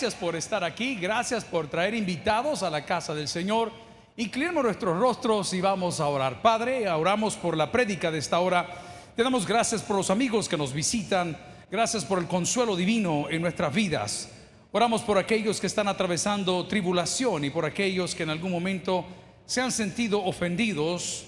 Gracias por estar aquí, gracias por traer invitados a la casa del Señor. Inclinemos nuestros rostros y vamos a orar. Padre, oramos por la prédica de esta hora. Te damos gracias por los amigos que nos visitan. Gracias por el consuelo divino en nuestras vidas. Oramos por aquellos que están atravesando tribulación y por aquellos que en algún momento se han sentido ofendidos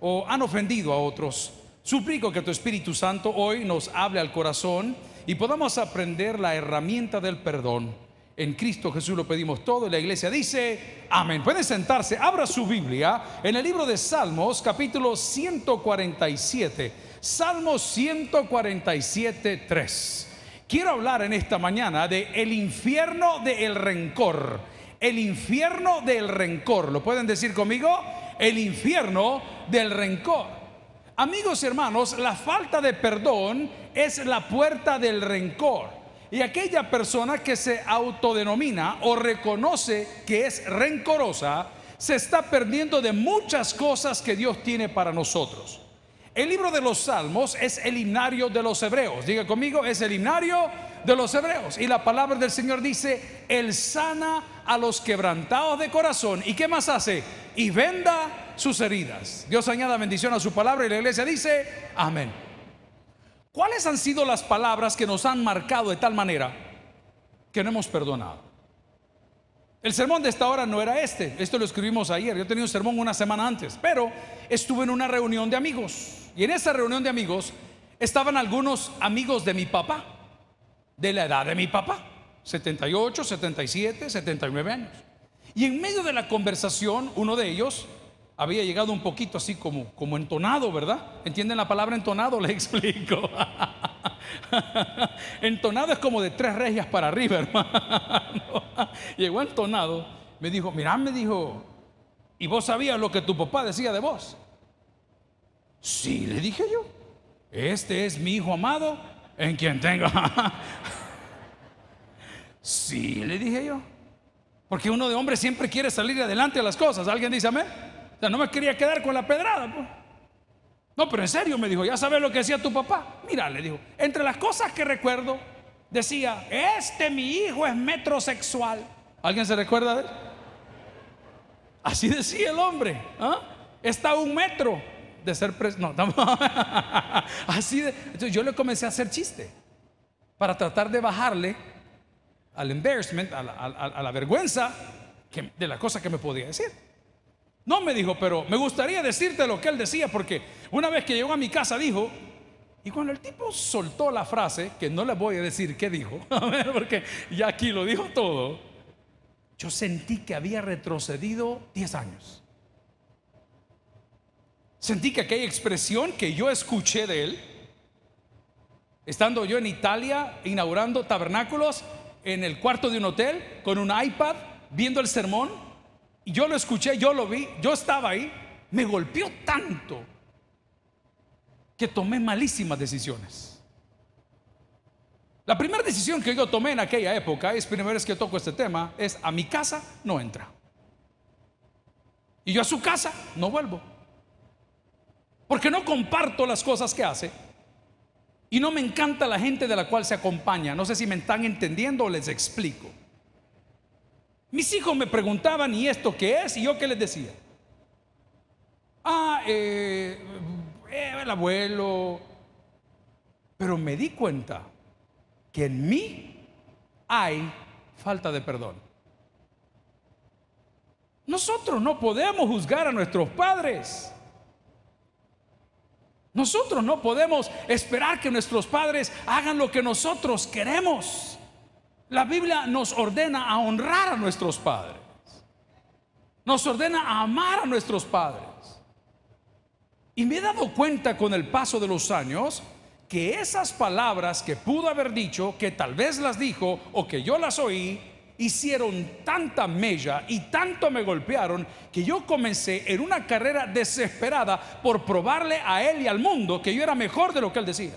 o han ofendido a otros. Suplico que tu Espíritu Santo hoy nos hable al corazón y podamos aprender la herramienta del perdón. En Cristo Jesús lo pedimos todo y la iglesia dice, amén. Pueden sentarse, abra su Biblia en el libro de Salmos, capítulo 147. Salmos 147, 3. Quiero hablar en esta mañana de el infierno del rencor. El infierno del rencor. ¿Lo pueden decir conmigo? El infierno del rencor. Amigos y hermanos, la falta de perdón es la puerta del rencor. Y aquella persona que se autodenomina o reconoce que es rencorosa, se está perdiendo de muchas cosas que Dios tiene para nosotros. El libro de los Salmos es el himnario de los hebreos. Diga conmigo, es el himnario de los hebreos. Y la palabra del Señor dice, Él sana a los quebrantados de corazón. ¿Y qué más hace? Y venda sus heridas. Dios añada bendición a su palabra y la iglesia dice, amén. ¿Cuáles han sido las palabras que nos han marcado de tal manera que no hemos perdonado? El sermón de esta hora no era este, esto lo escribimos ayer, yo tenía un sermón una semana antes, pero estuve en una reunión de amigos y en esa reunión de amigos estaban algunos amigos de mi papá, de la edad de mi papá, 78, 77, 79 años. Y en medio de la conversación, uno de ellos había llegado un poquito así como, como entonado, ¿verdad? ¿Entienden la palabra entonado? Le explico. entonado es como de tres regias para arriba, hermano. Llegó entonado, me dijo, mirá, me dijo, ¿y vos sabías lo que tu papá decía de vos? Sí, le dije yo, este es mi hijo amado en quien tengo. sí, le dije yo, porque uno de hombre siempre quiere salir adelante a las cosas. ¿Alguien dice amén? O sea, no me quería quedar con la pedrada. Pues. No, pero en serio me dijo, ya sabes lo que decía tu papá. Mira, le dijo, entre las cosas que recuerdo, decía, este mi hijo es metrosexual. ¿Alguien se recuerda de él? Así decía el hombre. ¿ah? Está a un metro de ser preso. No, Así Entonces yo le comencé a hacer chiste para tratar de bajarle al embarrassment, a la, vergüenza de la cosa que me podía decir. No me dijo, pero me gustaría decirte lo que él decía, porque una vez que llegó a mi casa dijo, y cuando el tipo soltó la frase, que no le voy a decir qué dijo, porque ya aquí lo dijo todo, yo sentí que había retrocedido 10 años. Sentí que aquella expresión que yo escuché de él, estando yo en Italia inaugurando tabernáculos en el cuarto de un hotel con un iPad, viendo el sermón, yo lo escuché, yo lo vi, yo estaba ahí. Me golpeó tanto que tomé malísimas decisiones. La primera decisión que yo tomé en aquella época, es primera vez que toco este tema, es a mi casa no entra. Y yo a su casa no vuelvo. Porque no comparto las cosas que hace. Y no me encanta la gente de la cual se acompaña. No sé si me están entendiendo o les explico. Mis hijos me preguntaban, ¿y esto qué es? ¿Y yo qué les decía? Ah, eh, eh, el abuelo. Pero me di cuenta que en mí hay falta de perdón. Nosotros no podemos juzgar a nuestros padres. Nosotros no podemos esperar que nuestros padres hagan lo que nosotros queremos. La Biblia nos ordena a honrar a nuestros padres. Nos ordena a amar a nuestros padres. Y me he dado cuenta con el paso de los años que esas palabras que pudo haber dicho, que tal vez las dijo o que yo las oí, hicieron tanta mella y tanto me golpearon que yo comencé en una carrera desesperada por probarle a él y al mundo que yo era mejor de lo que él decía.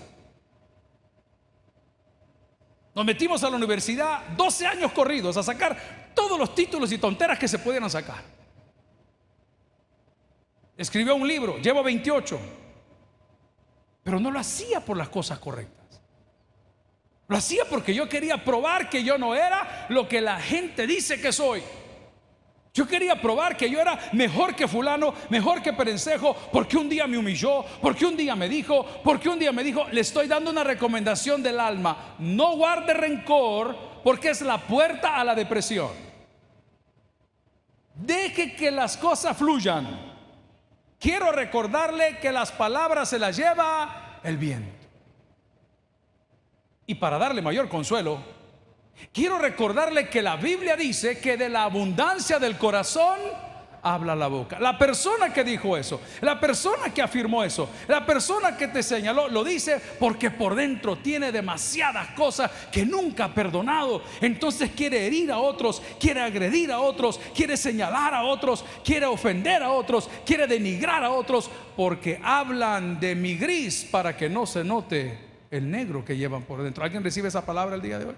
Nos metimos a la universidad 12 años corridos a sacar todos los títulos y tonteras que se pudieran sacar. Escribió un libro, llevo 28, pero no lo hacía por las cosas correctas. Lo hacía porque yo quería probar que yo no era lo que la gente dice que soy. Yo quería probar que yo era mejor que fulano, mejor que Perencejo, porque un día me humilló, porque un día me dijo, porque un día me dijo, le estoy dando una recomendación del alma, no guarde rencor porque es la puerta a la depresión. Deje que las cosas fluyan. Quiero recordarle que las palabras se las lleva el viento. Y para darle mayor consuelo, Quiero recordarle que la Biblia dice que de la abundancia del corazón habla la boca. La persona que dijo eso, la persona que afirmó eso, la persona que te señaló, lo dice porque por dentro tiene demasiadas cosas que nunca ha perdonado. Entonces quiere herir a otros, quiere agredir a otros, quiere señalar a otros, quiere ofender a otros, quiere denigrar a otros, porque hablan de mi gris para que no se note el negro que llevan por dentro. ¿Alguien recibe esa palabra el día de hoy?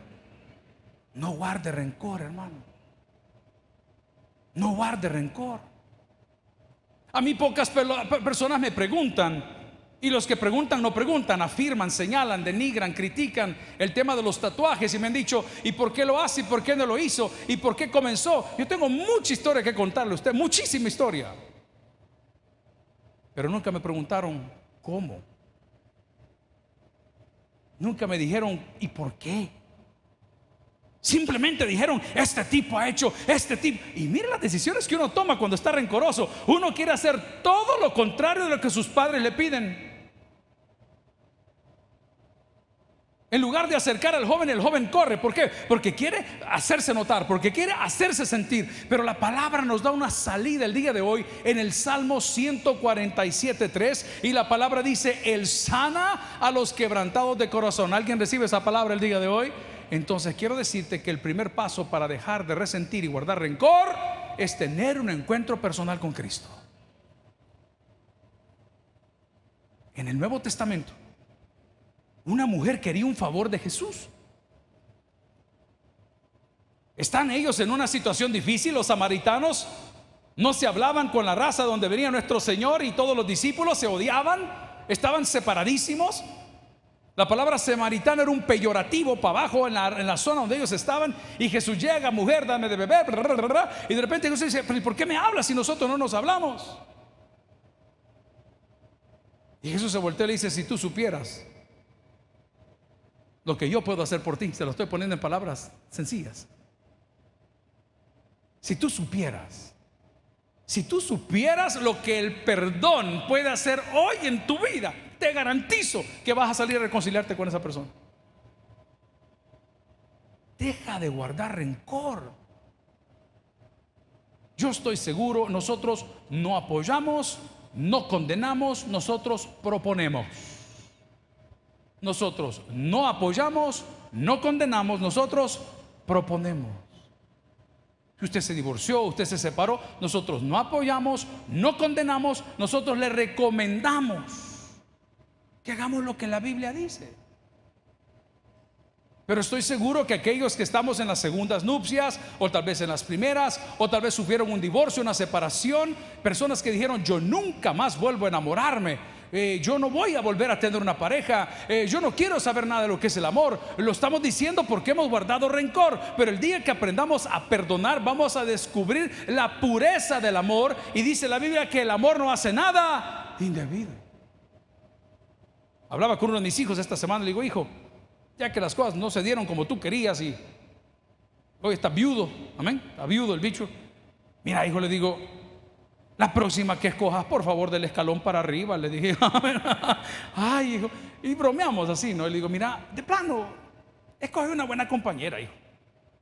No guarde rencor, hermano. No guarde rencor. A mí pocas personas me preguntan, y los que preguntan no preguntan, afirman, señalan, denigran, critican el tema de los tatuajes y me han dicho, ¿y por qué lo hace? ¿Y por qué no lo hizo? ¿Y por qué comenzó? Yo tengo mucha historia que contarle a usted, muchísima historia. Pero nunca me preguntaron cómo. Nunca me dijeron, ¿y por qué? Simplemente dijeron, este tipo ha hecho, este tipo. Y mire las decisiones que uno toma cuando está rencoroso. Uno quiere hacer todo lo contrario de lo que sus padres le piden. En lugar de acercar al joven, el joven corre. ¿Por qué? Porque quiere hacerse notar, porque quiere hacerse sentir. Pero la palabra nos da una salida el día de hoy en el Salmo 147.3. Y la palabra dice, el sana a los quebrantados de corazón. ¿Alguien recibe esa palabra el día de hoy? Entonces quiero decirte que el primer paso para dejar de resentir y guardar rencor es tener un encuentro personal con Cristo. En el Nuevo Testamento, una mujer quería un favor de Jesús. Están ellos en una situación difícil, los samaritanos. No se hablaban con la raza donde venía nuestro Señor y todos los discípulos se odiaban, estaban separadísimos. La palabra semaritana era un peyorativo para abajo en la, zona donde ellos estaban. Y Jesús llega, mujer, dame de beber. y de repente Jesús dice, ¿por qué me hablas si nosotros no nos hablamos? Y Jesús se voltea y le dice, si tú supieras lo que yo puedo hacer por ti, se lo estoy poniendo en palabras sencillas. Si tú supieras, si tú supieras lo que el perdón puede hacer hoy en tu vida, te garantizo que vas a salir a reconciliarte con esa persona. Deja de guardar rencor. Yo estoy seguro, nosotros no apoyamos, no condenamos, nosotros proponemos. Nosotros no apoyamos, no condenamos, nosotros proponemos. Si usted se divorció, usted se separó, nosotros no apoyamos, no condenamos, nosotros le recomendamos que hagamos lo que la Biblia dice. Pero estoy seguro que aquellos que estamos en las segundas nupcias, o tal vez en las primeras, o tal vez sufrieron un divorcio, una separación, personas que dijeron, yo nunca más vuelvo a enamorarme, eh, yo no voy a volver a tener una pareja, eh, yo no quiero saber nada de lo que es el amor, lo estamos diciendo porque hemos guardado rencor, pero el día que aprendamos a perdonar vamos a descubrir la pureza del amor y dice la Biblia que el amor no hace nada indebido. Hablaba con uno de mis hijos esta semana, le digo, hijo, ya que las cosas no se dieron como tú querías y hoy está viudo, amén, está viudo el bicho. Mira, hijo, le digo, la próxima que escojas, por favor, del escalón para arriba, le dije, ay, hijo, y bromeamos así, ¿no? Le digo, mira, de plano, escoge una buena compañera, hijo.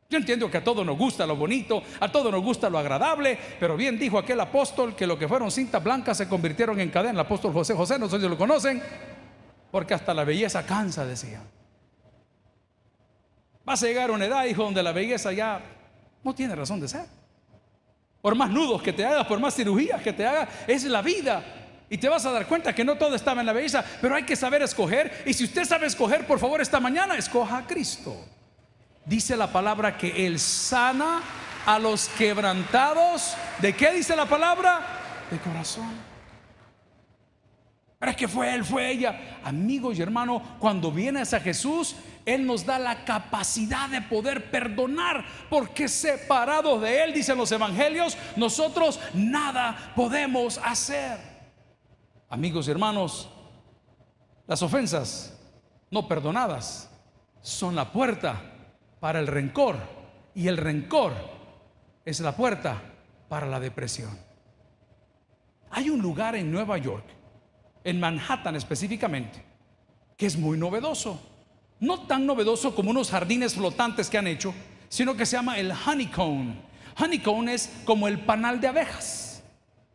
Yo entiendo que a todos nos gusta lo bonito, a todos nos gusta lo agradable, pero bien dijo aquel apóstol que lo que fueron cintas blancas se convirtieron en cadena. El apóstol José José, no sé si lo conocen, porque hasta la belleza cansa, decía. Vas a llegar a una edad, hijo, donde la belleza ya no tiene razón de ser. Por más nudos que te hagas, por más cirugías que te hagas, es la vida. Y te vas a dar cuenta que no todo estaba en la belleza, pero hay que saber escoger. Y si usted sabe escoger, por favor, esta mañana escoja a Cristo. Dice la palabra que Él sana a los quebrantados. ¿De qué dice la palabra? De corazón. Pero es que fue él, fue ella. Amigos y hermanos, cuando vienes a Jesús, Él nos da la capacidad de poder perdonar, porque separados de Él, dicen los evangelios, nosotros nada podemos hacer. Amigos y hermanos, las ofensas no perdonadas son la puerta para el rencor y el rencor es la puerta para la depresión. Hay un lugar en Nueva York en Manhattan específicamente, que es muy novedoso. No tan novedoso como unos jardines flotantes que han hecho, sino que se llama el honeycomb. Honeycomb es como el panal de abejas.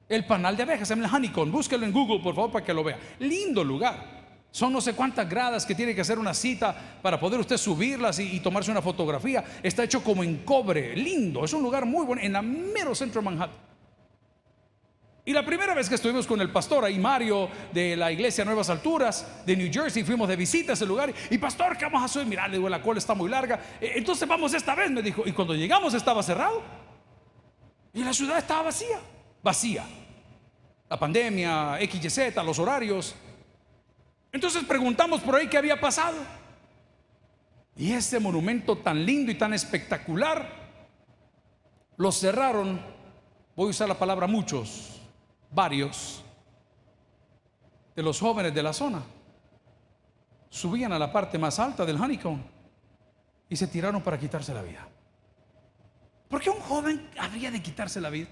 El panal de abejas, se llama el honeycomb. Búsquelo en Google, por favor, para que lo vea. Lindo lugar. Son no sé cuántas gradas que tiene que hacer una cita para poder usted subirlas y, y tomarse una fotografía. Está hecho como en cobre, lindo. Es un lugar muy bueno en el mero centro de Manhattan. Y la primera vez que estuvimos con el pastor ahí, Mario, de la iglesia Nuevas Alturas, de New Jersey, fuimos de visita a ese lugar. Y pastor, ¿qué vamos a hacer? Mirá, le digo, la cola está muy larga. Eh, entonces vamos esta vez, me dijo. Y cuando llegamos estaba cerrado. Y la ciudad estaba vacía, vacía. La pandemia, XYZ, los horarios. Entonces preguntamos por ahí qué había pasado. Y ese monumento tan lindo y tan espectacular, lo cerraron, voy a usar la palabra muchos, varios de los jóvenes de la zona subían a la parte más alta del honeycomb y se tiraron para quitarse la vida. ¿Por qué un joven habría de quitarse la vida?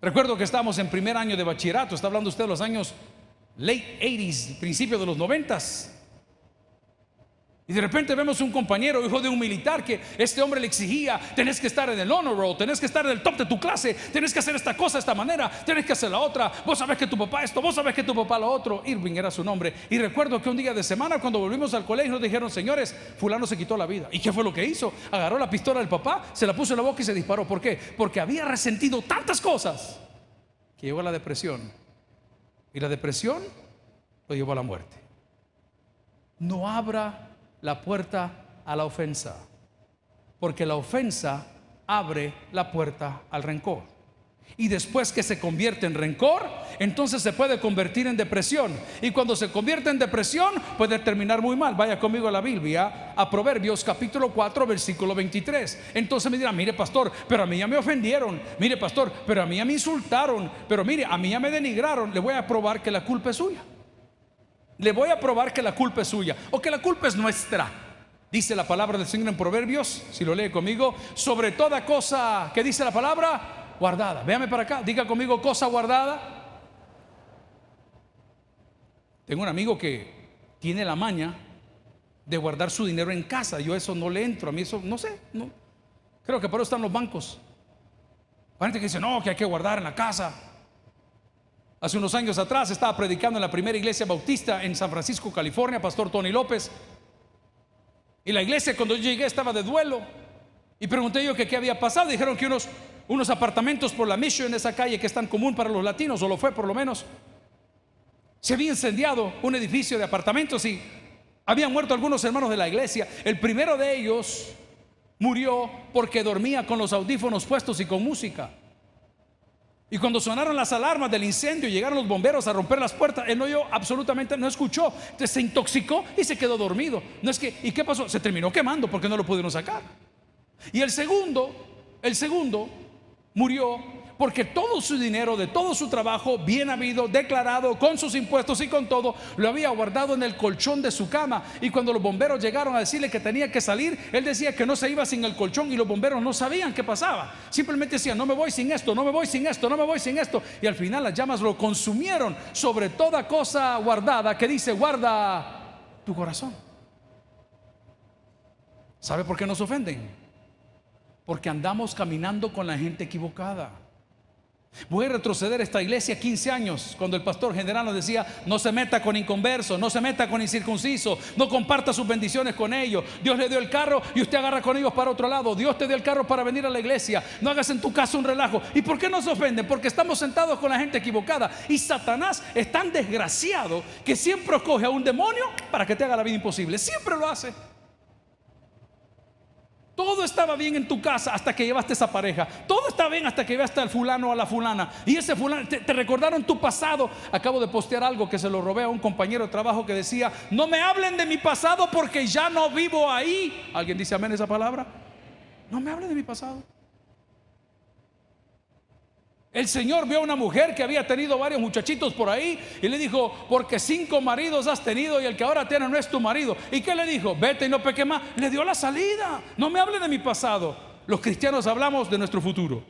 Recuerdo que estamos en primer año de bachillerato, está hablando usted de los años late 80s, principio de los 90s. Y de repente vemos un compañero, hijo de un militar, que este hombre le exigía, tenés que estar en el honor roll, tenés que estar en el top de tu clase, tenés que hacer esta cosa de esta manera, tenés que hacer la otra, vos sabés que tu papá esto, vos sabés que tu papá lo otro, Irving era su nombre. Y recuerdo que un día de semana cuando volvimos al colegio nos dijeron, señores, fulano se quitó la vida. ¿Y qué fue lo que hizo? Agarró la pistola del papá, se la puso en la boca y se disparó. ¿Por qué? Porque había resentido tantas cosas que llevó a la depresión. Y la depresión lo llevó a la muerte. No abra la puerta a la ofensa, porque la ofensa abre la puerta al rencor. Y después que se convierte en rencor, entonces se puede convertir en depresión. Y cuando se convierte en depresión, puede terminar muy mal. Vaya conmigo a la Biblia, a Proverbios capítulo 4, versículo 23. Entonces me dirán, mire pastor, pero a mí ya me ofendieron. Mire pastor, pero a mí ya me insultaron. Pero mire, a mí ya me denigraron. Le voy a probar que la culpa es suya. Le voy a probar que la culpa es suya o que la culpa es nuestra. Dice la palabra del Señor en Proverbios, si lo lee conmigo, sobre toda cosa que dice la palabra, guardada. Véame para acá, diga conmigo cosa guardada. Tengo un amigo que tiene la maña de guardar su dinero en casa. Yo eso no le entro, a mí eso no sé, no. Creo que por eso están los bancos. Hay gente que dice, no, que hay que guardar en la casa. Hace unos años atrás estaba predicando en la primera iglesia bautista en San Francisco, California, pastor Tony López. Y la iglesia cuando yo llegué estaba de duelo. Y pregunté yo qué había pasado. Dijeron que unos, unos apartamentos por la misión en esa calle que es tan común para los latinos, o lo fue por lo menos, se había incendiado un edificio de apartamentos y habían muerto algunos hermanos de la iglesia. El primero de ellos murió porque dormía con los audífonos puestos y con música. Y cuando sonaron las alarmas del incendio y llegaron los bomberos a romper las puertas, él no absolutamente, no escuchó. Entonces se intoxicó y se quedó dormido. No es que, ¿y qué pasó? Se terminó quemando porque no lo pudieron sacar. Y el segundo, el segundo murió porque todo su dinero, de todo su trabajo, bien habido, declarado, con sus impuestos y con todo, lo había guardado en el colchón de su cama. Y cuando los bomberos llegaron a decirle que tenía que salir, él decía que no se iba sin el colchón y los bomberos no sabían qué pasaba. Simplemente decían, no me voy sin esto, no me voy sin esto, no me voy sin esto. Y al final las llamas lo consumieron sobre toda cosa guardada que dice, guarda tu corazón. ¿Sabe por qué nos ofenden? Porque andamos caminando con la gente equivocada. Voy a retroceder a esta iglesia 15 años cuando el pastor general nos decía, no se meta con inconverso, no se meta con incircunciso, no comparta sus bendiciones con ellos. Dios le dio el carro y usted agarra con ellos para otro lado. Dios te dio el carro para venir a la iglesia. No hagas en tu casa un relajo. ¿Y por qué nos ofenden? Porque estamos sentados con la gente equivocada. Y Satanás es tan desgraciado que siempre escoge a un demonio para que te haga la vida imposible. Siempre lo hace. Todo estaba bien en tu casa hasta que llevaste esa pareja. Todo estaba bien hasta que llevaste al fulano a la fulana. Y ese fulano, te, te, recordaron tu pasado. Acabo de postear algo que se lo robé a un compañero de trabajo que decía, no me hablen de mi pasado porque ya no vivo ahí. ¿Alguien dice amén esa palabra? No me hablen de mi pasado. El Señor vio a una mujer que había tenido varios muchachitos por ahí y le dijo, porque cinco maridos has tenido y el que ahora tiene no es tu marido. ¿Y qué le dijo? Vete y no peque más. Le dio la salida. No me hable de mi pasado. Los cristianos hablamos de nuestro futuro.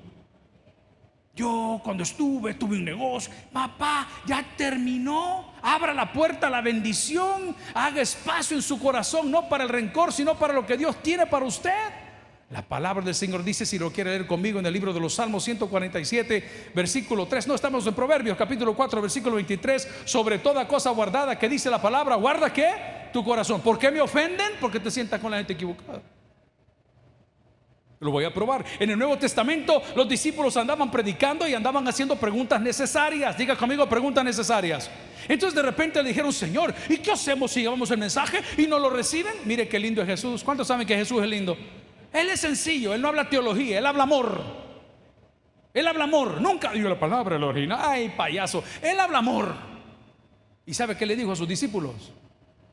Yo cuando estuve, tuve un negocio. Papá, ya terminó. Abra la puerta a la bendición. Haga espacio en su corazón, no para el rencor, sino para lo que Dios tiene para usted. La palabra del Señor dice, si lo quiere leer conmigo en el libro de los Salmos 147, versículo 3, no estamos en Proverbios, capítulo 4, versículo 23, sobre toda cosa guardada que dice la palabra, guarda qué? Tu corazón. ¿Por qué me ofenden? Porque te sientas con la gente equivocada. Lo voy a probar. En el Nuevo Testamento los discípulos andaban predicando y andaban haciendo preguntas necesarias. Diga conmigo preguntas necesarias. Entonces de repente le dijeron, Señor, ¿y qué hacemos si llevamos el mensaje y no lo reciben? Mire qué lindo es Jesús. ¿Cuántos saben que Jesús es lindo? Él es sencillo, él no habla teología, él habla amor. Él habla amor, nunca dio la palabra el original. Ay, payaso, él habla amor. ¿Y sabe qué le dijo a sus discípulos?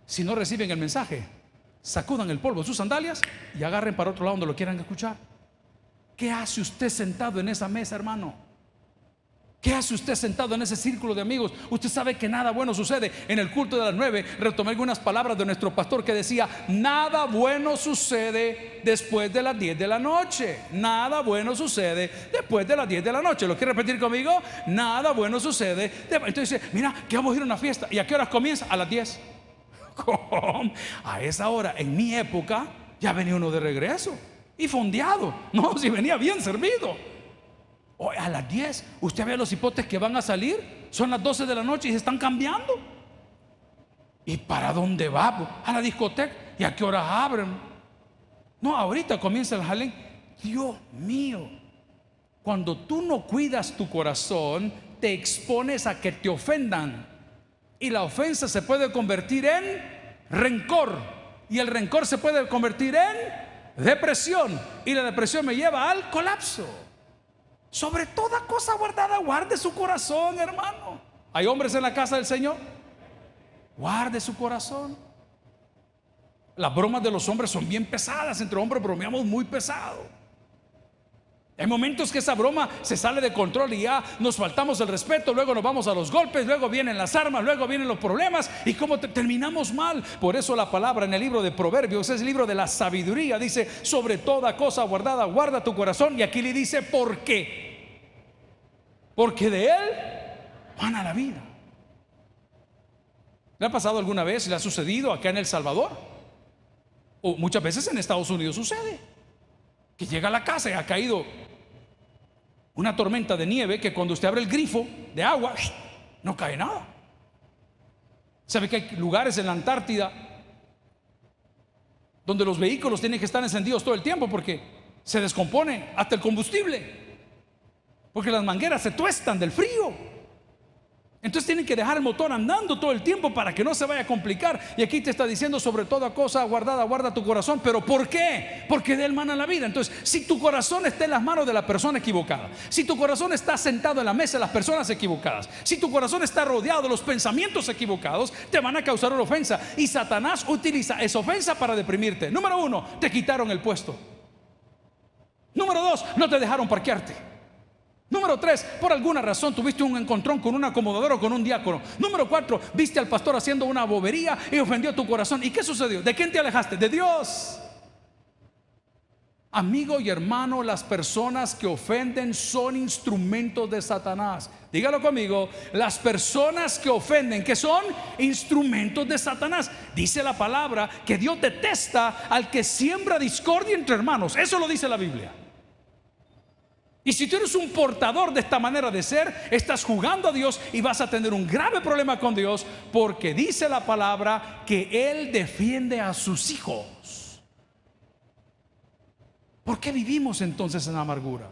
Si no reciben el mensaje, sacudan el polvo de sus sandalias y agarren para otro lado donde lo quieran escuchar. ¿Qué hace usted sentado en esa mesa, hermano? ¿Qué hace usted sentado en ese círculo de amigos? Usted sabe que nada bueno sucede. En el culto de las nueve retomé algunas palabras de nuestro pastor que decía, nada bueno sucede después de las diez de la noche. Nada bueno sucede después de las diez de la noche. ¿Lo quiere repetir conmigo? Nada bueno sucede. Entonces dice, mira, que vamos a ir a una fiesta. ¿Y a qué horas comienza? A las 10. a esa hora, en mi época, ya venía uno de regreso y fondeado. No, si venía bien servido. Hoy a las 10, usted ve los hipotes que van a salir, son las 12 de la noche y se están cambiando. ¿Y para dónde va? A la discoteca. ¿Y a qué hora abren? No, ahorita comienza el jalén. Dios mío, cuando tú no cuidas tu corazón, te expones a que te ofendan. Y la ofensa se puede convertir en rencor. Y el rencor se puede convertir en depresión. Y la depresión me lleva al colapso. Sobre toda cosa guardada, guarde su corazón, hermano. ¿Hay hombres en la casa del Señor? Guarde su corazón. Las bromas de los hombres son bien pesadas. Entre hombres bromeamos muy pesado. Hay momentos que esa broma se sale de control y ya nos faltamos el respeto, luego nos vamos a los golpes, luego vienen las armas, luego vienen los problemas y como terminamos mal. Por eso la palabra en el libro de Proverbios es el libro de la sabiduría, dice, sobre toda cosa guardada, guarda tu corazón y aquí le dice, ¿por qué? Porque de él van a la vida. ¿Le ha pasado alguna vez? ¿Le ha sucedido acá en El Salvador? O muchas veces en Estados Unidos sucede. Que llega a la casa y ha caído una tormenta de nieve que cuando usted abre el grifo de agua, no cae nada. ¿Sabe que hay lugares en la Antártida donde los vehículos tienen que estar encendidos todo el tiempo porque se descompone hasta el combustible? Porque las mangueras se tuestan del frío. Entonces tienen que dejar el motor andando todo el tiempo para que no se vaya a complicar. Y aquí te está diciendo sobre toda cosa guardada, guarda tu corazón. ¿Pero por qué? Porque de él mana la vida. Entonces, si tu corazón está en las manos de la persona equivocada, si tu corazón está sentado en la mesa de las personas equivocadas, si tu corazón está rodeado de los pensamientos equivocados, te van a causar una ofensa. Y Satanás utiliza esa ofensa para deprimirte. Número uno, te quitaron el puesto. Número dos, no te dejaron parquearte. Número tres, por alguna razón tuviste un encontrón con un acomodador o con un diácono. Número cuatro, viste al pastor haciendo una bobería y ofendió tu corazón. ¿Y qué sucedió? ¿De quién te alejaste? De Dios. Amigo y hermano, las personas que ofenden son instrumentos de Satanás. Dígalo conmigo, las personas que ofenden, que son instrumentos de Satanás. Dice la palabra que Dios detesta al que siembra discordia entre hermanos. Eso lo dice la Biblia. Y si tú eres un portador de esta manera de ser, estás jugando a Dios y vas a tener un grave problema con Dios porque dice la palabra que Él defiende a sus hijos. ¿Por qué vivimos entonces en amargura?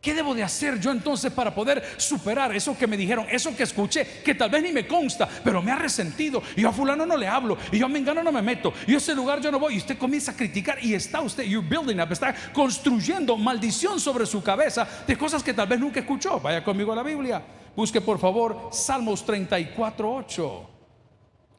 ¿Qué debo de hacer yo entonces para poder superar eso que me dijeron, eso que escuché, que tal vez ni me consta, pero me ha resentido? Y yo a fulano no le hablo, y yo a mengano no me meto, y a ese lugar yo no voy. Y usted comienza a criticar y está usted, you're building up, está construyendo maldición sobre su cabeza de cosas que tal vez nunca escuchó. Vaya conmigo a la Biblia. Busque por favor Salmos 34.8.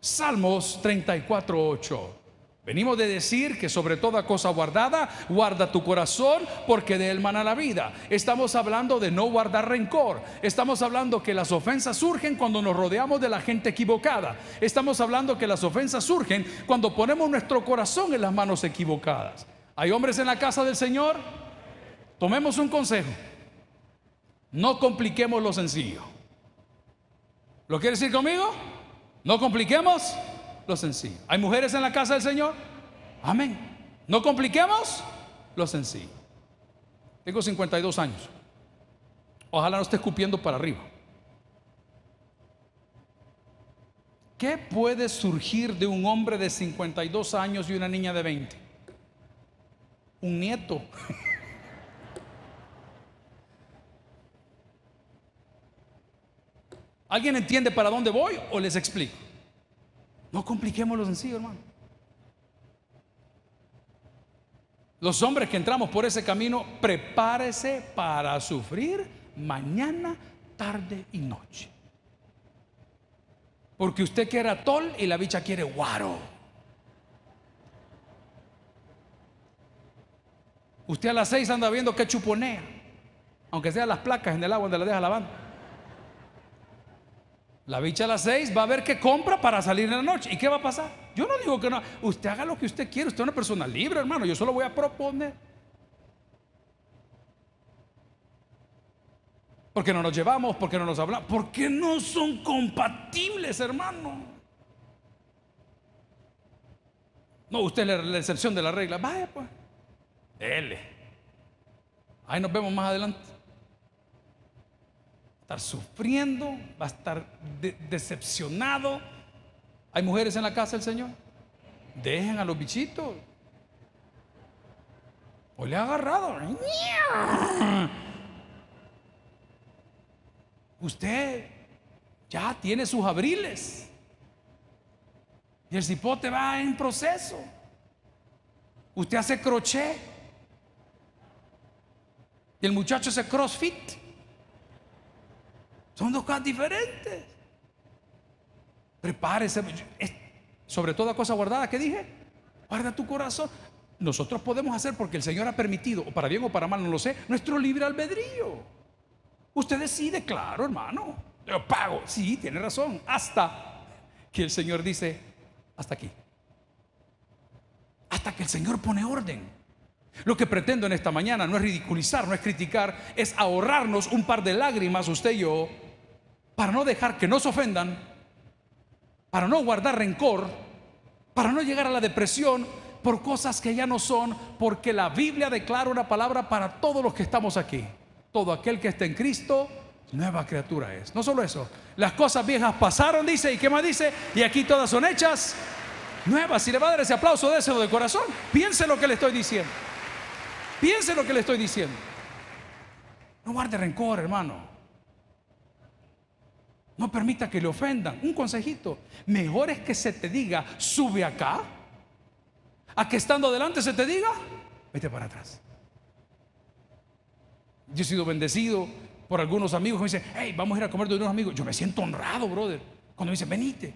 Salmos 34.8. Venimos de decir que sobre toda cosa guardada, guarda tu corazón porque de él mana la vida. Estamos hablando de no guardar rencor. Estamos hablando que las ofensas surgen cuando nos rodeamos de la gente equivocada. Estamos hablando que las ofensas surgen cuando ponemos nuestro corazón en las manos equivocadas. ¿Hay hombres en la casa del Señor? Tomemos un consejo. No compliquemos lo sencillo. ¿Lo quiere decir conmigo? No compliquemos lo sencillo. ¿Hay mujeres en la casa del Señor? Amén. No compliquemos lo sencillo. Tengo 52 años. Ojalá no esté escupiendo para arriba. ¿Qué puede surgir de un hombre de 52 años y una niña de 20? Un nieto. ¿Alguien entiende para dónde voy o les explico? No compliquemos lo sencillo, hermano. Los hombres que entramos por ese camino, prepárese para sufrir mañana, tarde y noche. Porque usted quiere atol y la bicha quiere guaro. Usted a las seis anda viendo que chuponea, aunque sea las placas en el agua donde la deja lavando. La bicha a las seis, va a ver qué compra para salir en la noche. ¿Y qué va a pasar? Yo no digo que no. Usted haga lo que usted quiera. Usted es una persona libre, hermano. Yo solo voy a proponer. ¿Por qué no nos llevamos, ¿Por qué no nos hablamos, porque no son compatibles, hermano. No, usted es la, excepción de la regla. Vaya, pues. L. Ahí nos vemos más adelante estar sufriendo, va a estar decepcionado. ¿Hay mujeres en la casa del Señor? Dejen a los bichitos. O le ha agarrado. Usted ya tiene sus abriles. Y el cipote va en proceso. Usted hace crochet. Y el muchacho hace crossfit. Son dos cosas diferentes. Prepárese. Sobre toda cosa guardada, ¿qué dije? Guarda tu corazón. Nosotros podemos hacer porque el Señor ha permitido, o para bien o para mal, no lo sé, nuestro libre albedrío. Usted decide, claro, hermano. Yo pago. Sí, tiene razón. Hasta que el Señor dice, hasta aquí. Hasta que el Señor pone orden. Lo que pretendo en esta mañana no es ridiculizar, no es criticar, es ahorrarnos un par de lágrimas usted y yo para no dejar que nos ofendan, para no guardar rencor, para no llegar a la depresión por cosas que ya no son, porque la Biblia declara una palabra para todos los que estamos aquí. Todo aquel que está en Cristo, nueva criatura es. No solo eso, las cosas viejas pasaron, dice, y qué más dice, y aquí todas son hechas nuevas. Si le va a dar ese aplauso, déselo de corazón. Piense lo que le estoy diciendo. Piense lo que le estoy diciendo. No guarde rencor, hermano. No permita que le ofendan. Un consejito. Mejor es que se te diga, sube acá, a que estando adelante se te diga, vete para atrás. Yo he sido bendecido por algunos amigos que me dicen, hey, vamos a ir a comer de unos amigos. Yo me siento honrado, brother. Cuando me dicen, venite.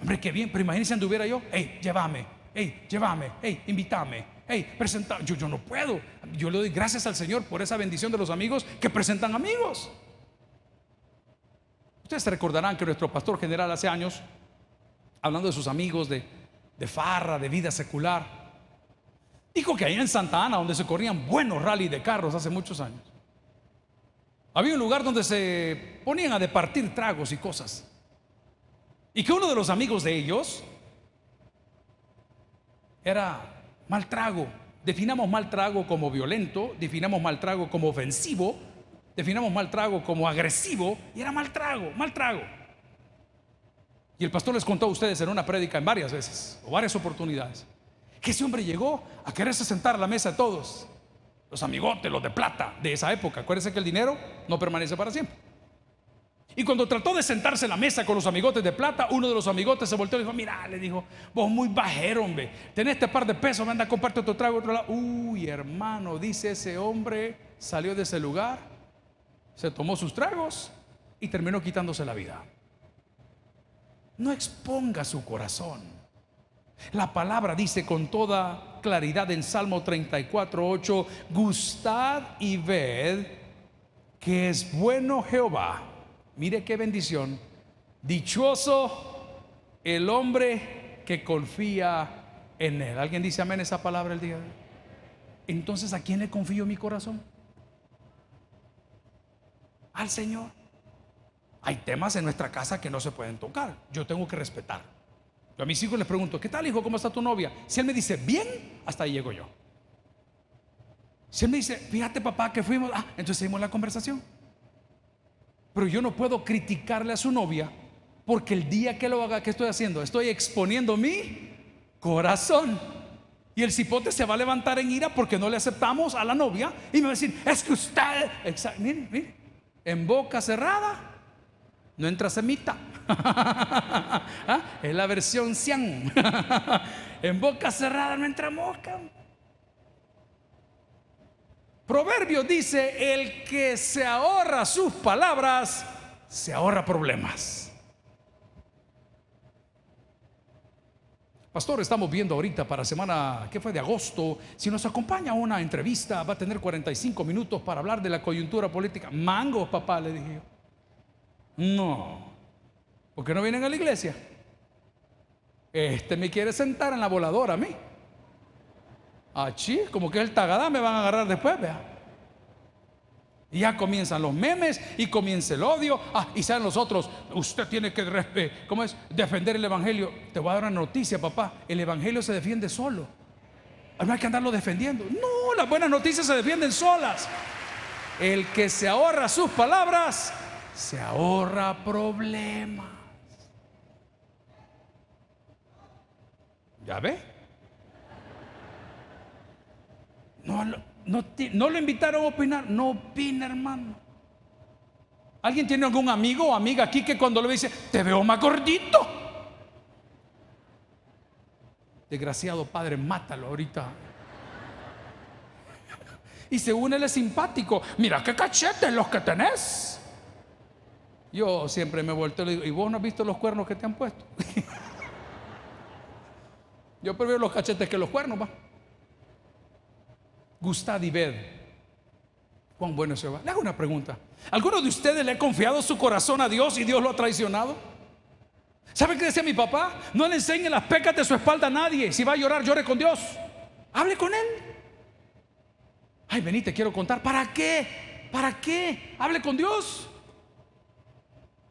Hombre, qué bien, pero imagínense anduviera yo, hey, llévame, hey, llévame, hey, invítame. Hey, presenta, yo, yo no puedo. Yo le doy gracias al Señor por esa bendición de los amigos que presentan amigos. Ustedes se recordarán que nuestro pastor general hace años, hablando de sus amigos, de, de farra, de vida secular, dijo que ahí en Santa Ana, donde se corrían buenos rally de carros hace muchos años, había un lugar donde se ponían a departir tragos y cosas. Y que uno de los amigos de ellos era Mal trago. Definamos mal trago como violento, definamos mal trago como ofensivo, definamos mal trago como agresivo, y era mal trago, mal trago. Y el pastor les contó a ustedes en una prédica en varias veces, o varias oportunidades, que ese hombre llegó a quererse sentar a la mesa de todos, los amigotes, los de plata de esa época. Acuérdense que el dinero no permanece para siempre. Y cuando trató de sentarse a la mesa con los amigotes de plata, uno de los amigotes se volteó y dijo, mira, le dijo, vos muy bajero, hombre, tenés este par de pesos, me anda, comparte otro trago, otro lado. Uy, hermano, dice ese hombre, salió de ese lugar, se tomó sus tragos y terminó quitándose la vida. No exponga su corazón. La palabra dice con toda claridad en Salmo 34, gustad y ved que es bueno Jehová Mire qué bendición. Dichoso el hombre que confía en él. ¿Alguien dice amén esa palabra el día de hoy? Entonces, ¿a quién le confío mi corazón? Al Señor. Hay temas en nuestra casa que no se pueden tocar. Yo tengo que respetar. Yo a mis hijos les pregunto, ¿qué tal hijo? ¿Cómo está tu novia? Si él me dice, bien, hasta ahí llego yo. Si él me dice, fíjate papá que fuimos, ah, entonces seguimos la conversación. Pero yo no puedo criticarle a su novia porque el día que lo haga, ¿qué estoy haciendo? Estoy exponiendo mi corazón. Y el cipote se va a levantar en ira porque no le aceptamos a la novia y me va a decir, es que usted, mire, mire, en boca cerrada, no entra semita. ¿Ah? Es la versión cian. en boca cerrada no entra moca Proverbio dice, el que se ahorra sus palabras, se ahorra problemas. Pastor, estamos viendo ahorita para semana, que fue de agosto, si nos acompaña una entrevista, va a tener 45 minutos para hablar de la coyuntura política. Mango papá, le dije yo. No, porque no vienen a la iglesia. Este me quiere sentar en la voladora a mí. Achí, como que el tagadá me van a agarrar después, vea. Y ya comienzan los memes y comienza el odio. Ah, y saben los otros, usted tiene que eh, ¿cómo es? defender el Evangelio. Te voy a dar una noticia, papá. El Evangelio se defiende solo. No hay que andarlo defendiendo. No, las buenas noticias se defienden solas. El que se ahorra sus palabras, se ahorra problemas. ¿Ya ve? No, lo invitaron a opinar, no opina, hermano. ¿Alguien tiene algún amigo o amiga aquí que cuando lo dice, te veo más gordito? Desgraciado padre, mátalo ahorita. Y según él es simpático, mira qué cachetes los que tenés. Yo siempre me volteo y le digo, ¿y vos no has visto los cuernos que te han puesto? Yo prefiero los cachetes que los cuernos, va gustad y ved cuán bueno se va Le hago una pregunta. ¿Alguno de ustedes le ha confiado su corazón a Dios y Dios lo ha traicionado? ¿Sabe qué decía mi papá? No le enseñe las pecas de su espalda a nadie. Si va a llorar, llore con Dios. Hable con Él. Ay, vení, te quiero contar. ¿Para qué? ¿Para qué? Hable con Dios.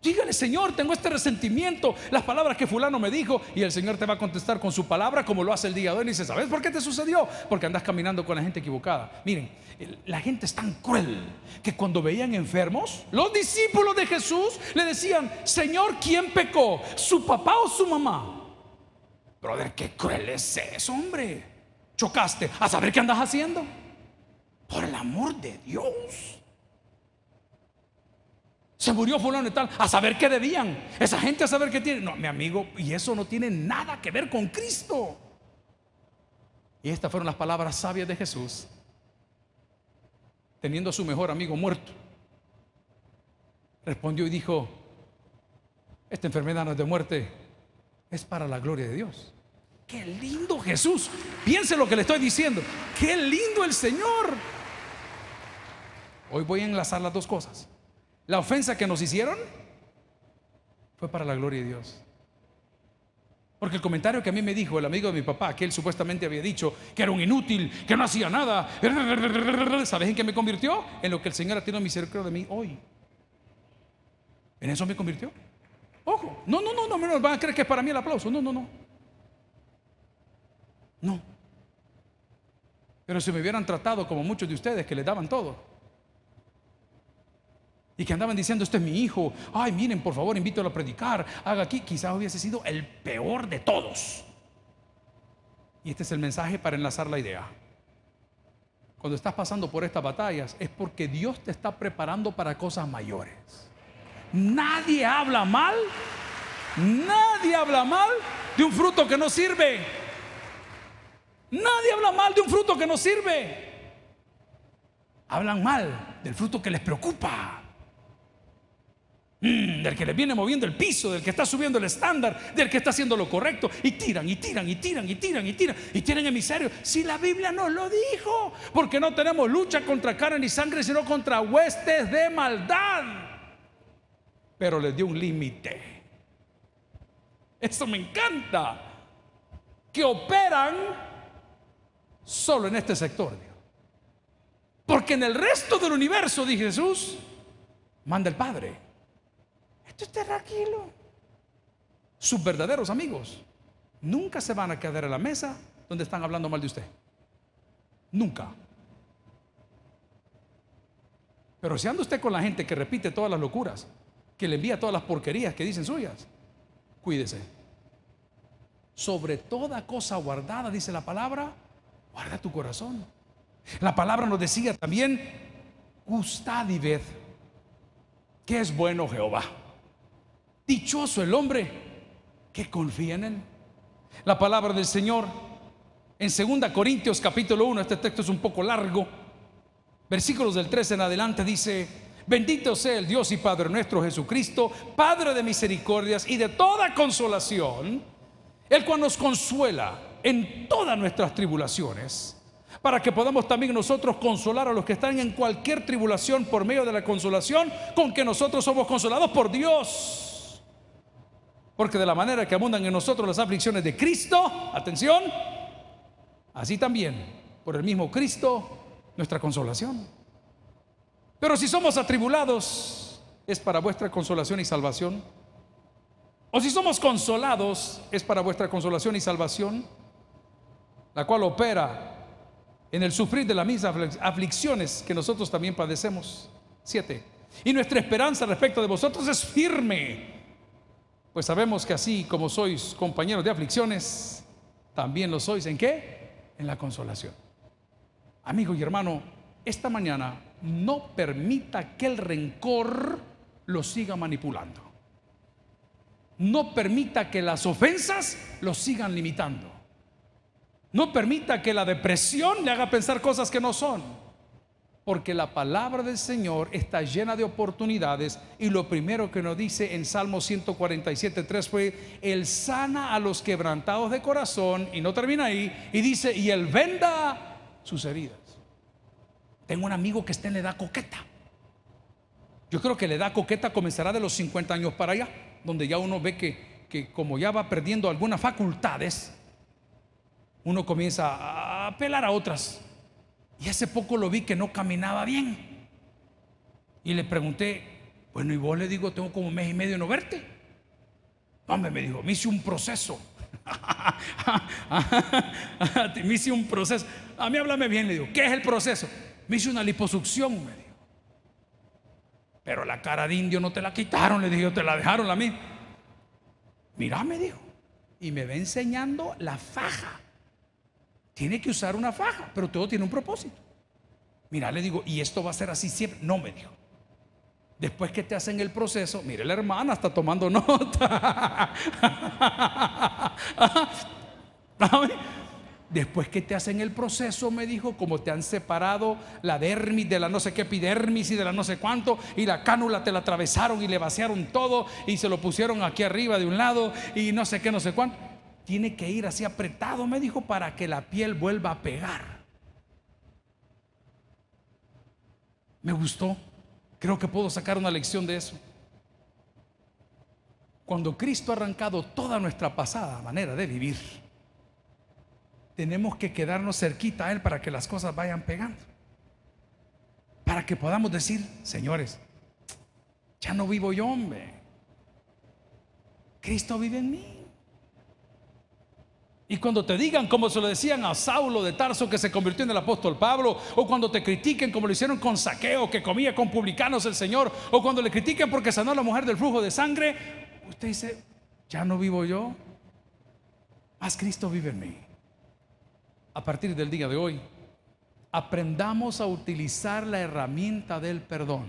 Dígale, Señor, tengo este resentimiento, las palabras que fulano me dijo, y el Señor te va a contestar con su palabra como lo hace el día de hoy. Y dice, ¿sabes por qué te sucedió? Porque andas caminando con la gente equivocada. Miren, la gente es tan cruel que cuando veían enfermos, los discípulos de Jesús le decían, Señor, ¿quién pecó? ¿Su papá o su mamá? Brother, qué cruel es eso, hombre. Chocaste a saber qué andas haciendo. Por el amor de Dios. Se murió fulano y tal. A saber qué debían. Esa gente a saber qué tiene. No, mi amigo, y eso no tiene nada que ver con Cristo. Y estas fueron las palabras sabias de Jesús. Teniendo a su mejor amigo muerto. Respondió y dijo, esta enfermedad no es de muerte, es para la gloria de Dios. Qué lindo Jesús. Piense lo que le estoy diciendo. Qué lindo el Señor. Hoy voy a enlazar las dos cosas. La ofensa que nos hicieron fue para la gloria de Dios. Porque el comentario que a mí me dijo el amigo de mi papá, que él supuestamente había dicho que era un inútil, que no hacía nada, ¿sabes en qué me convirtió? En lo que el Señor ha tenido misericordia de mí hoy. En eso me convirtió. Ojo, no, no, no, no, no, van a creer que es para mí el aplauso. No, no, no. No. Pero si me hubieran tratado como muchos de ustedes que les daban todo, y que andaban diciendo, este es mi hijo, ay, miren, por favor, invítalo a predicar, haga aquí, quizás hubiese sido el peor de todos. Y este es el mensaje para enlazar la idea. Cuando estás pasando por estas batallas es porque Dios te está preparando para cosas mayores. Nadie habla mal, nadie habla mal de un fruto que no sirve. Nadie habla mal de un fruto que no sirve. Hablan mal del fruto que les preocupa. Mm, del que le viene moviendo el piso, del que está subiendo el estándar, del que está haciendo lo correcto, y tiran, y tiran, y tiran, y tiran, y tiran, y tienen emisarios. Si la Biblia nos lo dijo, porque no tenemos lucha contra carne ni sangre, sino contra huestes de maldad. Pero les dio un límite. Eso me encanta. Que operan solo en este sector. Porque en el resto del universo, dice Jesús, manda el Padre. Usted tranquilo. Sus verdaderos amigos nunca se van a quedar en la mesa donde están hablando mal de usted. Nunca. Pero si anda usted con la gente que repite todas las locuras, que le envía todas las porquerías que dicen suyas, cuídese. Sobre toda cosa guardada, dice la palabra, guarda tu corazón. La palabra nos decía también, gustad y ved que es bueno Jehová. Dichoso el hombre que confía en él. La palabra del Señor en 2 Corintios capítulo 1, este texto es un poco largo, versículos del 3 en adelante dice, bendito sea el Dios y Padre nuestro Jesucristo, Padre de misericordias y de toda consolación, el cual nos consuela en todas nuestras tribulaciones, para que podamos también nosotros consolar a los que están en cualquier tribulación por medio de la consolación con que nosotros somos consolados por Dios. Porque de la manera que abundan en nosotros las aflicciones de Cristo, atención, así también, por el mismo Cristo, nuestra consolación. Pero si somos atribulados, es para vuestra consolación y salvación. O si somos consolados, es para vuestra consolación y salvación, la cual opera en el sufrir de las mismas aflicciones que nosotros también padecemos. Siete. Y nuestra esperanza respecto de vosotros es firme pues sabemos que así como sois compañeros de aflicciones, también lo sois en qué? En la consolación. Amigo y hermano, esta mañana no permita que el rencor lo siga manipulando. No permita que las ofensas lo sigan limitando. No permita que la depresión le haga pensar cosas que no son porque la palabra del Señor está llena de oportunidades y lo primero que nos dice en Salmo 147.3 fue, Él sana a los quebrantados de corazón y no termina ahí, y dice, y Él venda sus heridas. Tengo un amigo que está en la edad coqueta. Yo creo que la edad coqueta comenzará de los 50 años para allá, donde ya uno ve que, que como ya va perdiendo algunas facultades, uno comienza a apelar a otras y hace poco lo vi que no caminaba bien. Y le pregunté, bueno, y vos le digo, tengo como un mes y medio no verte. Hombre, me dijo, me hice un proceso. me hice un proceso. A mí háblame bien, le digo, ¿qué es el proceso? Me hice una liposucción, me dijo. Pero la cara de indio no te la quitaron, le dije, te la dejaron a mí. Mirá, me dijo. Y me ve enseñando la faja tiene que usar una faja, pero todo tiene un propósito. Mira, le digo, y esto va a ser así siempre. No me dijo. Después que te hacen el proceso, mire, la hermana está tomando nota. Después que te hacen el proceso, me dijo, como te han separado la dermis de la no sé qué epidermis y de la no sé cuánto, y la cánula te la atravesaron y le vaciaron todo y se lo pusieron aquí arriba de un lado y no sé qué, no sé cuánto tiene que ir así apretado, me dijo, para que la piel vuelva a pegar. Me gustó. Creo que puedo sacar una lección de eso. Cuando Cristo ha arrancado toda nuestra pasada manera de vivir, tenemos que quedarnos cerquita a Él para que las cosas vayan pegando. Para que podamos decir, señores, ya no vivo yo, hombre. Cristo vive en mí. Y cuando te digan, como se lo decían a Saulo de Tarso, que se convirtió en el apóstol Pablo, o cuando te critiquen, como lo hicieron con Saqueo, que comía con publicanos el Señor, o cuando le critiquen porque sanó a la mujer del flujo de sangre, usted dice, ya no vivo yo, más Cristo vive en mí. A partir del día de hoy, aprendamos a utilizar la herramienta del perdón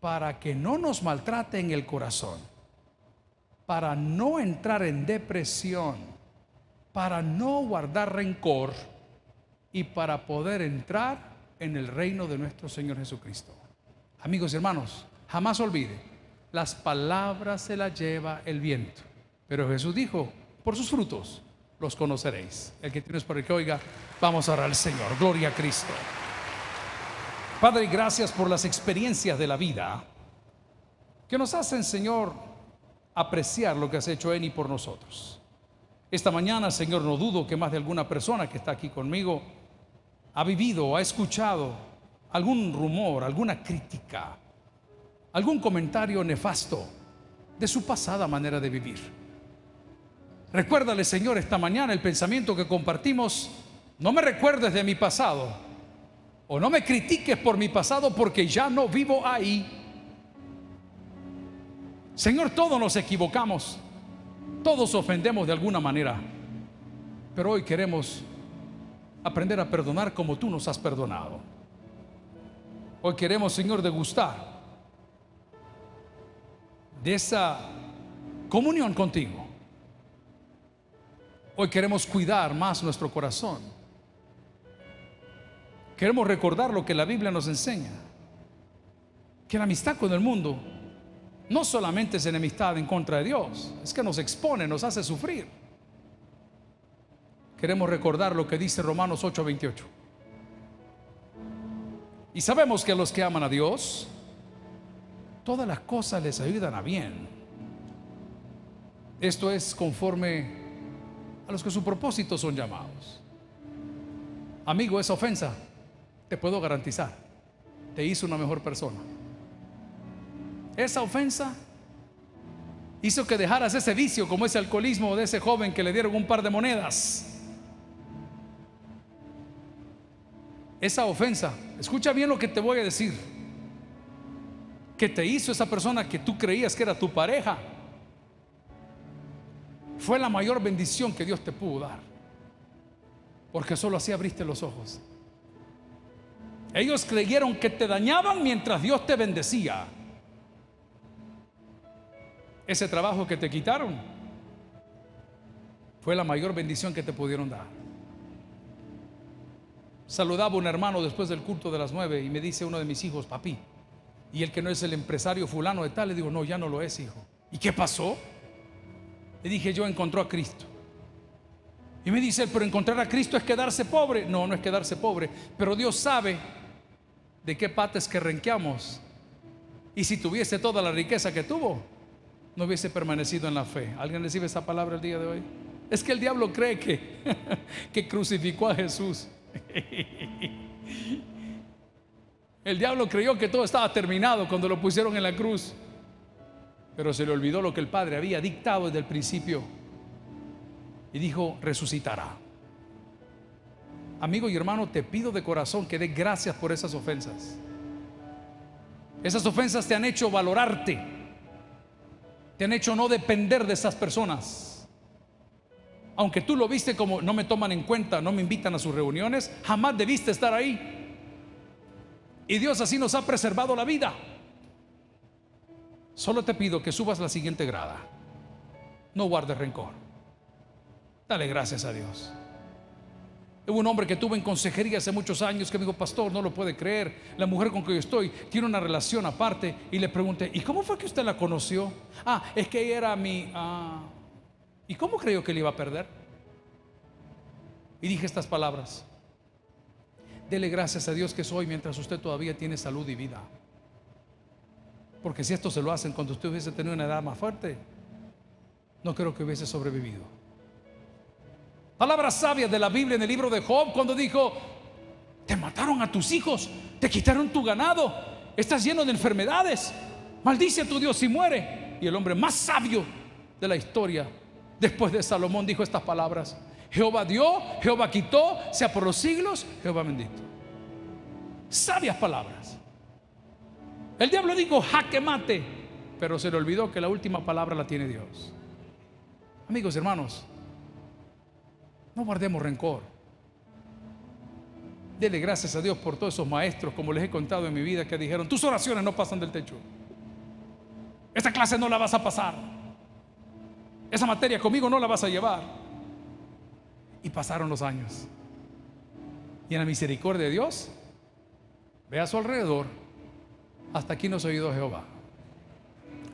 para que no nos maltrate en el corazón para no entrar en depresión, para no guardar rencor y para poder entrar en el reino de nuestro Señor Jesucristo. Amigos y hermanos, jamás olvide, las palabras se las lleva el viento. Pero Jesús dijo, por sus frutos los conoceréis. El que tienes para el que oiga, vamos a orar al Señor. Gloria a Cristo. Padre, gracias por las experiencias de la vida que nos hacen, Señor, apreciar lo que has hecho en y por nosotros. Esta mañana, Señor, no dudo que más de alguna persona que está aquí conmigo ha vivido, ha escuchado algún rumor, alguna crítica, algún comentario nefasto de su pasada manera de vivir. Recuérdale, Señor, esta mañana el pensamiento que compartimos, no me recuerdes de mi pasado o no me critiques por mi pasado porque ya no vivo ahí. Señor, todos nos equivocamos, todos ofendemos de alguna manera, pero hoy queremos aprender a perdonar como tú nos has perdonado. Hoy queremos, Señor, degustar de esa comunión contigo. Hoy queremos cuidar más nuestro corazón. Queremos recordar lo que la Biblia nos enseña, que la amistad con el mundo no solamente es enemistad en contra de Dios, es que nos expone, nos hace sufrir. Queremos recordar lo que dice Romanos 8:28. Y sabemos que los que aman a Dios, todas las cosas les ayudan a bien. Esto es conforme a los que su propósito son llamados. Amigo, esa ofensa, te puedo garantizar, te hizo una mejor persona esa ofensa hizo que dejaras ese vicio como ese alcoholismo de ese joven que le dieron un par de monedas. Esa ofensa, escucha bien lo que te voy a decir, que te hizo esa persona que tú creías que era tu pareja, fue la mayor bendición que Dios te pudo dar, porque solo así abriste los ojos. Ellos creyeron que te dañaban mientras Dios te bendecía ese trabajo que te quitaron fue la mayor bendición que te pudieron dar. Saludaba un hermano después del culto de las nueve y me dice uno de mis hijos, papi, y el que no es el empresario fulano de tal, le digo, no, ya no lo es, hijo. ¿Y qué pasó? Le dije, yo encontró a Cristo. Y me dice, pero encontrar a Cristo es quedarse pobre. No, no es quedarse pobre, pero Dios sabe de qué patas que renqueamos. Y si tuviese toda la riqueza que tuvo, no hubiese permanecido en la fe. ¿Alguien recibe esa palabra el día de hoy? Es que el diablo cree que, que crucificó a Jesús. El diablo creyó que todo estaba terminado cuando lo pusieron en la cruz. Pero se le olvidó lo que el Padre había dictado desde el principio. Y dijo, resucitará. Amigo y hermano, te pido de corazón que dé gracias por esas ofensas. Esas ofensas te han hecho valorarte te han hecho no depender de esas personas. Aunque tú lo viste como no me toman en cuenta, no me invitan a sus reuniones, jamás debiste estar ahí. Y Dios así nos ha preservado la vida. Solo te pido que subas la siguiente grada. No guardes rencor. Dale gracias a Dios. Hubo un hombre que tuve en consejería hace muchos años que me dijo, pastor, no lo puede creer. La mujer con que yo estoy tiene una relación aparte. Y le pregunté, ¿y cómo fue que usted la conoció? Ah, es que ella era mi... Ah. ¿Y cómo creyó que le iba a perder? Y dije estas palabras. Dele gracias a Dios que soy mientras usted todavía tiene salud y vida. Porque si esto se lo hacen cuando usted hubiese tenido una edad más fuerte, no creo que hubiese sobrevivido. Palabras sabias de la Biblia en el libro de Job cuando dijo, te mataron a tus hijos, te quitaron tu ganado, estás lleno de enfermedades, maldice a tu Dios y muere. Y el hombre más sabio de la historia, después de Salomón, dijo estas palabras. Jehová dio, Jehová quitó, sea por los siglos, Jehová bendito. Sabias palabras. El diablo dijo, jaque mate, pero se le olvidó que la última palabra la tiene Dios. Amigos, hermanos, no guardemos rencor. Dele gracias a Dios por todos esos maestros, como les he contado en mi vida, que dijeron, tus oraciones no pasan del techo. Esa clase no la vas a pasar. Esa materia conmigo no la vas a llevar. Y pasaron los años. Y en la misericordia de Dios, ve a su alrededor, hasta aquí nos oído Jehová.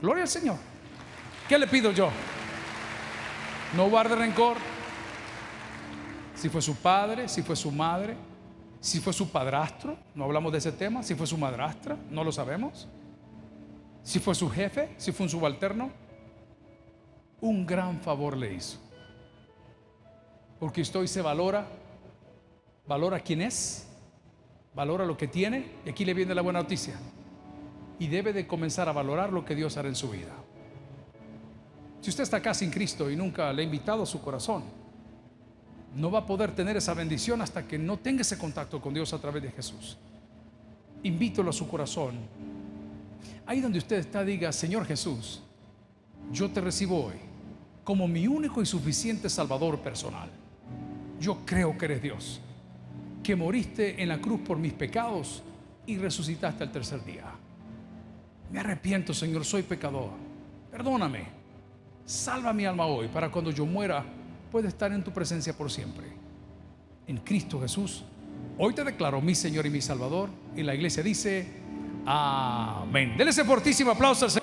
Gloria al Señor. ¿Qué le pido yo? No guarde rencor, si fue su padre, si fue su madre, si fue su padrastro, no hablamos de ese tema, si fue su madrastra, no lo sabemos, si fue su jefe, si fue un subalterno, un gran favor le hizo. Porque usted hoy se valora, valora quién es, valora lo que tiene, y aquí le viene la buena noticia. Y debe de comenzar a valorar lo que Dios hará en su vida. Si usted está acá sin Cristo y nunca le ha invitado a su corazón, no va a poder tener esa bendición hasta que no tenga ese contacto con Dios a través de Jesús. Invítalo a su corazón. Ahí donde usted está, diga, Señor Jesús, yo te recibo hoy como mi único y suficiente Salvador personal. Yo creo que eres Dios, que moriste en la cruz por mis pecados y resucitaste al tercer día. Me arrepiento, Señor, soy pecador. Perdóname. Salva mi alma hoy para cuando yo muera puede estar en tu presencia por siempre. En Cristo Jesús. Hoy te declaro mi Señor y mi Salvador. Y la iglesia dice, amén. Denle ese fortísimo aplauso Señor.